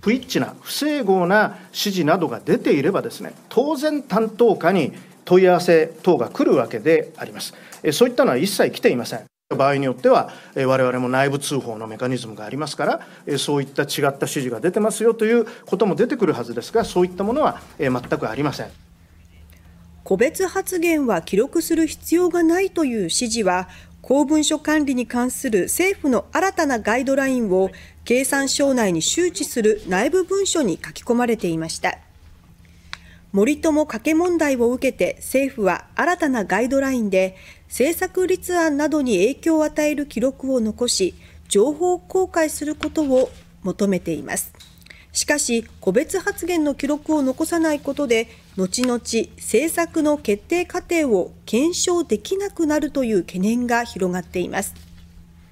不一致な不整合な指示などが出ていればですね当然担当課に問い合わせ等が来るわけでありますそういったのは一切来ていません場合によっては我々も内部通報のメカニズムがありますからそういった違った指示が出てますよということも出てくるはずですがそういったものは全くありません個別発言は記録する必要がないという指示は公文書管理に関する政府の新たなガイドラインを経産省内に周知する内部文書に書き込まれていました。森友賭け問題を受けて政府は新たなガイドラインで政策立案などに影響を与える記録を残し情報公開することを求めています。しかし、個別発言の記録を残さないことで、後々政策の決定過程を検証できなくなるという懸念が広がっています。